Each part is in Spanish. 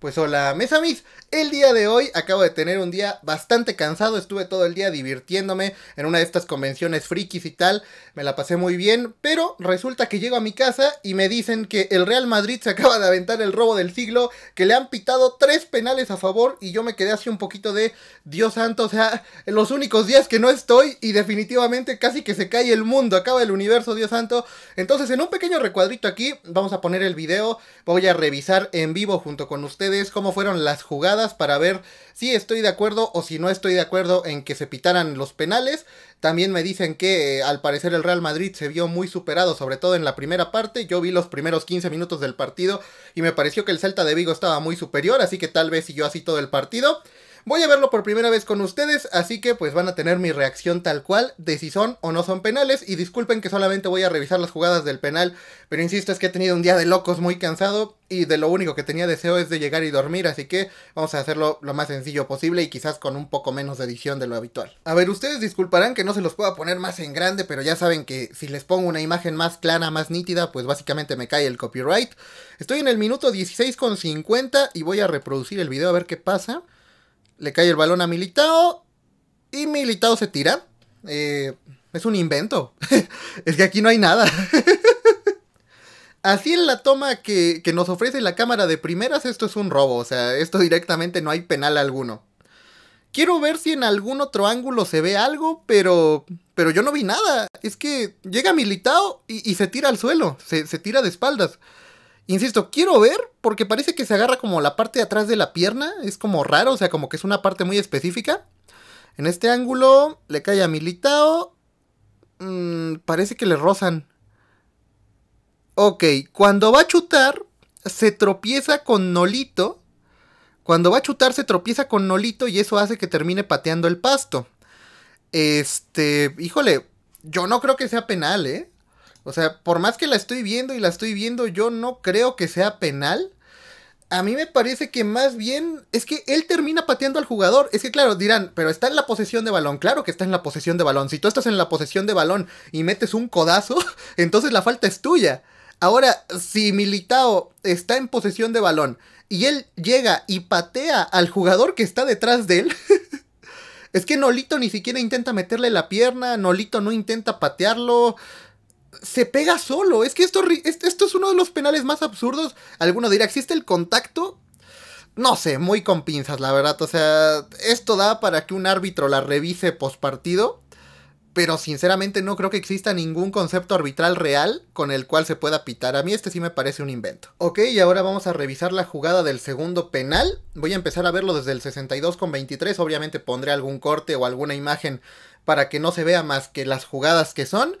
Pues hola, mesa El día de hoy acabo de tener un día bastante cansado. Estuve todo el día divirtiéndome en una de estas convenciones frikis y tal. Me la pasé muy bien, pero resulta que llego a mi casa y me dicen que el Real Madrid se acaba de aventar el robo del siglo, que le han pitado tres penales a favor y yo me quedé así un poquito de Dios santo, o sea, los únicos días que no estoy y definitivamente casi que se cae el mundo, acaba el universo, Dios santo. Entonces, en un pequeño recuadrito aquí vamos a poner el video, voy a revisar en vivo junto con ustedes cómo fueron las jugadas para ver si estoy de acuerdo o si no estoy de acuerdo en que se pitaran los penales. También me dicen que eh, al parecer el Real Madrid se vio muy superado, sobre todo en la primera parte. Yo vi los primeros 15 minutos del partido y me pareció que el Celta de Vigo estaba muy superior, así que tal vez siguió así todo el partido. Voy a verlo por primera vez con ustedes, así que pues van a tener mi reacción tal cual de si son o no son penales. Y disculpen que solamente voy a revisar las jugadas del penal, pero insisto, es que he tenido un día de locos muy cansado y de lo único que tenía deseo es de llegar y dormir, así que vamos a hacerlo lo más sencillo posible y quizás con un poco menos de edición de lo habitual. A ver, ustedes disculparán que no se los pueda poner más en grande, pero ya saben que si les pongo una imagen más clara, más nítida, pues básicamente me cae el copyright. Estoy en el minuto 16.50 y voy a reproducir el video a ver qué pasa. Le cae el balón a Militao y Militao se tira. Eh, es un invento. es que aquí no hay nada. Así en la toma que, nos ofrece la cámara de primeras, esto es un robo. O sea, esto directamente no hay penal alguno. Quiero ver si en algún otro ángulo se ve algo, pero. Pero yo no vi nada. Es que llega Militao y, y se tira al suelo. Se, se tira de espaldas. Insisto, quiero ver porque parece que se agarra como la parte de atrás de la pierna. Es como raro, o sea, como que es una parte muy específica. En este ángulo le cae a Militao. Mm, parece que le rozan. Ok, cuando va a chutar, se tropieza con Nolito. Cuando va a chutar, se tropieza con Nolito y eso hace que termine pateando el pasto. Este, híjole, yo no creo que sea penal, ¿eh? O sea, por más que la estoy viendo y la estoy viendo, yo no creo que sea penal. A mí me parece que más bien es que él termina pateando al jugador. Es que claro, dirán, pero está en la posesión de balón. Claro que está en la posesión de balón. Si tú estás en la posesión de balón y metes un codazo, entonces la falta es tuya. Ahora, si Militao está en posesión de balón y él llega y patea al jugador que está detrás de él, es que Nolito ni siquiera intenta meterle la pierna, Nolito no intenta patearlo se pega solo. Es que esto, esto es uno de los penales más absurdos. Alguno dirá, ¿existe el contacto? No sé, muy con pinzas, la verdad. O sea, esto da para que un árbitro la revise pospartido. Pero sinceramente no creo que exista ningún concepto arbitral real con el cual se pueda pitar. A mí este sí me parece un invento. Ok, y ahora vamos a revisar la jugada del segundo penal. Voy a empezar a verlo desde el 62 con 23. Obviamente pondré algún corte o alguna imagen para que no se vea más que las jugadas que son.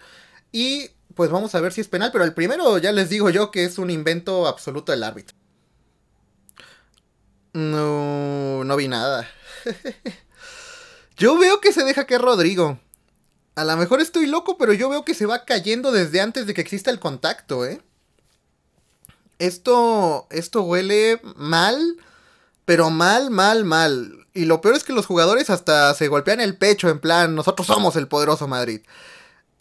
Y pues vamos a ver si es penal, pero el primero ya les digo yo que es un invento absoluto del árbitro. No, no vi nada. yo veo que se deja que Rodrigo. A lo mejor estoy loco, pero yo veo que se va cayendo desde antes de que exista el contacto, ¿eh? Esto, esto huele mal, pero mal, mal, mal. Y lo peor es que los jugadores hasta se golpean el pecho en plan, nosotros somos el poderoso Madrid.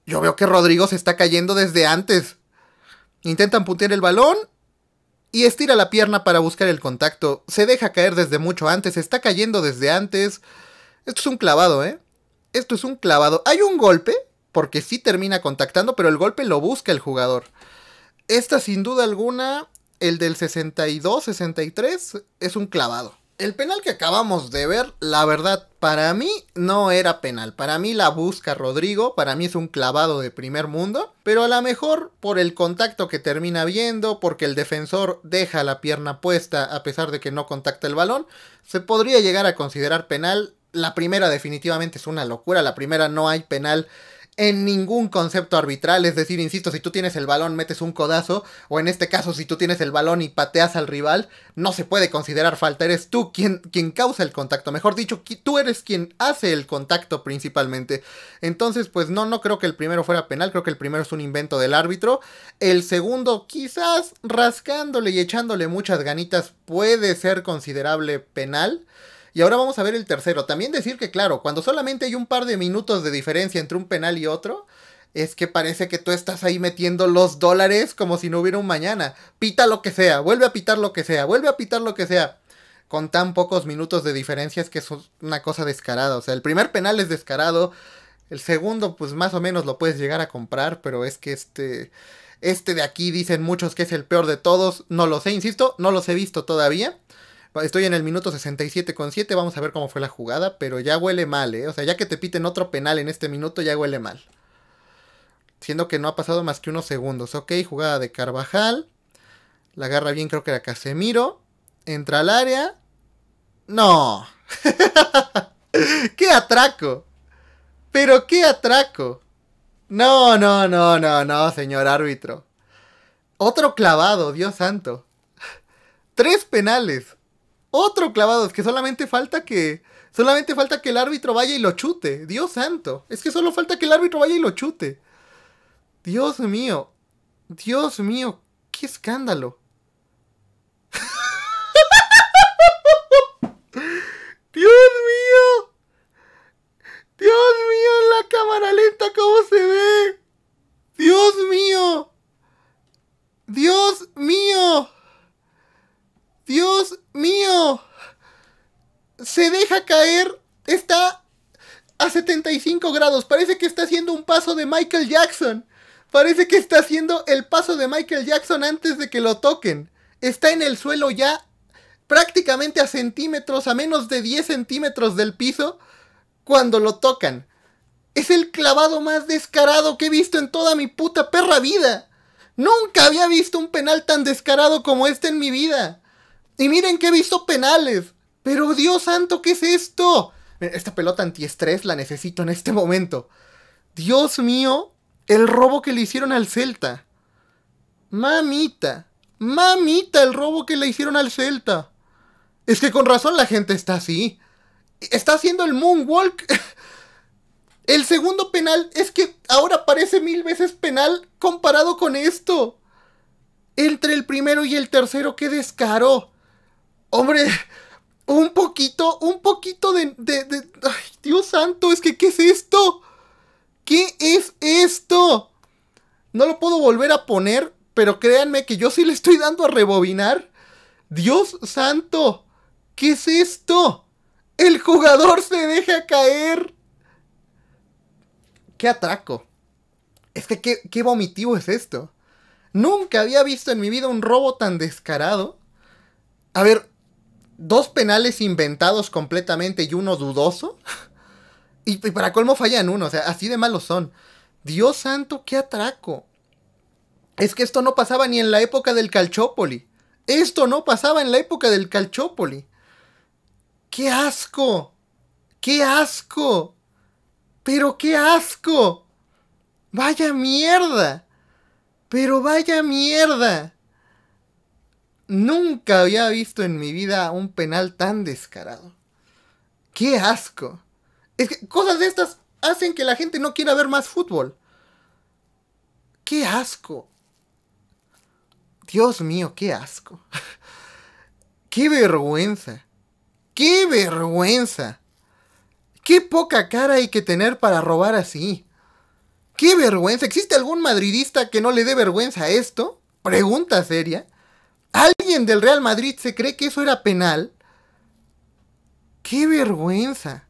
Yo veo que Rodrigo se está cayendo desde antes. Intentan puntear el balón y estira la pierna para buscar el contacto. Se deja caer desde mucho antes, se está cayendo desde antes. Esto es un clavado, ¿eh? Esto es un clavado. Hay un golpe, porque sí termina contactando, pero el golpe lo busca el jugador. Esta sin duda alguna, el del 62-63, es un clavado el penal que acabamos de ver, la verdad, para mí no era penal. Para mí la busca Rodrigo, para mí es un clavado de primer mundo. Pero a lo mejor por el contacto que termina viendo, porque el defensor deja la pierna puesta a pesar de que no contacta el balón, se podría llegar a considerar penal. La primera definitivamente es una locura, la primera no hay penal en ningún concepto arbitral. Es decir, insisto, si tú tienes el balón, metes un codazo, o en este caso, si tú tienes el balón y pateas al rival, no se puede considerar falta. Eres tú quien, quien causa el contacto. Mejor dicho, tú eres quien hace el contacto principalmente. Entonces, pues no, no creo que el primero fuera penal. Creo que el primero es un invento del árbitro. El segundo, quizás rascándole y echándole muchas ganitas, puede ser considerable penal. Y ahora vamos a ver el tercero. También decir que, claro, cuando solamente hay un par de minutos de diferencia entre un penal y otro, es que parece que tú estás ahí metiendo los dólares como si no hubiera un mañana. Pita lo que sea, vuelve a pitar lo que sea, vuelve a pitar lo que sea. Con tan pocos minutos de diferencia es que es una cosa descarada. O sea, el primer penal es descarado. El segundo, pues más o menos lo puedes llegar a comprar, pero es que este... Este de aquí dicen muchos que es el peor de todos. No lo sé, insisto, no los he visto todavía. Estoy en el minuto 67 con 7, vamos a ver cómo fue la jugada, pero ya huele mal, ¿eh? O sea, ya que te piten otro penal en este minuto, ya huele mal. Siendo que no ha pasado más que unos segundos. Ok, jugada de Carvajal. La agarra bien, creo que era Casemiro. Entra al área. No. ¡Qué atraco! Pero qué atraco. No, no, no, no, no, señor árbitro. Otro clavado, Dios santo. Tres penales. Otro clavado, es que solamente falta que. Solamente falta que el árbitro vaya y lo chute. Dios santo. Es que solo falta que el árbitro vaya y lo chute. Dios mío. Dios mío. Qué escándalo. Dios mío. Dios mío, la cámara lenta, ¿cómo se ve? Dios mío. se deja caer, está a 75 grados, parece que está haciendo un paso de Michael Jackson, parece que está haciendo el paso de Michael Jackson antes de que lo toquen, está en el suelo ya prácticamente a centímetros, a menos de 10 centímetros del piso, cuando lo tocan. Es el clavado más descarado que he visto en toda mi puta perra vida. Nunca había visto un penal tan descarado como este en mi vida. Y miren que he visto penales. Pero Dios santo, ¿qué es esto? Esta pelota antiestrés la necesito en este momento. Dios mío, el robo que le hicieron al Celta. Mamita, mamita, el robo que le hicieron al Celta. Es que con razón la gente está así. Está haciendo el moonwalk. El segundo penal es que ahora parece mil veces penal comparado con esto. Entre el primero y el tercero, qué descaro. Hombre, un poquito, un poquito de, Dios santo, es que ¿qué es esto? ¿Qué es esto? No lo puedo volver a poner, pero créanme que yo sí le estoy dando a rebobinar. Dios santo, ¿qué es esto? El jugador se deja caer. ¡Qué atraco! Es que qué, qué vomitivo es esto. Nunca había visto en mi vida un robo tan descarado. A ver, dos penales inventados completamente y uno dudoso. Y, para colmo fallan uno, o sea, así de malos son. Dios santo, qué atraco. Es que esto no pasaba ni en la época del Calchópoli. Esto no pasaba en la época del Calchópoli. ¡Qué asco! ¡Qué asco! ¡Pero qué asco! ¡Vaya mierda! ¡Pero vaya mierda! Nunca había visto en mi vida un penal tan descarado. ¡Qué asco! Es que cosas de estas hacen que la gente no quiera ver más fútbol. ¡Qué asco! Dios mío, qué asco. ¡Qué vergüenza! ¡Qué vergüenza! ¡Qué poca cara hay que tener para robar así! ¡Qué vergüenza! ¿Existe algún madridista que no le dé vergüenza a esto? Pregunta seria alguien del Real Madrid se cree que eso era penal. ¡Qué vergüenza!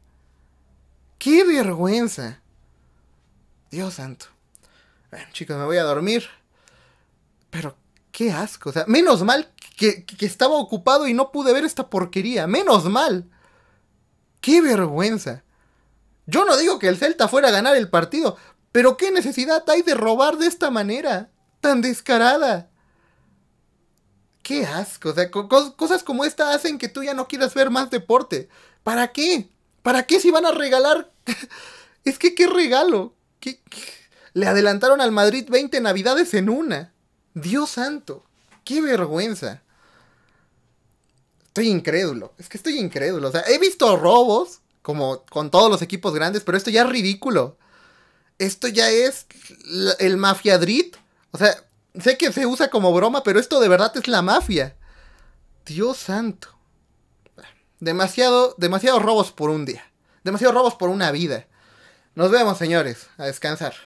¡Qué vergüenza! Dios santo. chicos, me voy a dormir. Pero qué asco. O sea, menos mal que, que, estaba ocupado y no pude ver esta porquería. Menos mal. Qué vergüenza. Yo no digo que el Celta fuera a ganar el partido, pero qué necesidad hay de robar de esta manera. Tan descarada qué asco. O sea, cosas como esta hacen que tú ya no quieras ver más deporte. ¿Para qué? ¿Para qué si van a regalar? es que qué regalo. Le adelantaron al Madrid 20 navidades en una. Dios santo. Qué vergüenza. Estoy incrédulo. Es que estoy incrédulo. O sea, he visto robos, como con todos los equipos grandes, pero esto ya es ridículo. Esto ya es el mafiadrit. O sea, sé que se usa como broma, pero esto de verdad es la mafia. Dios santo. Demasiado, demasiados robos por un día. Demasiados robos por una vida. Nos vemos, señores. A descansar.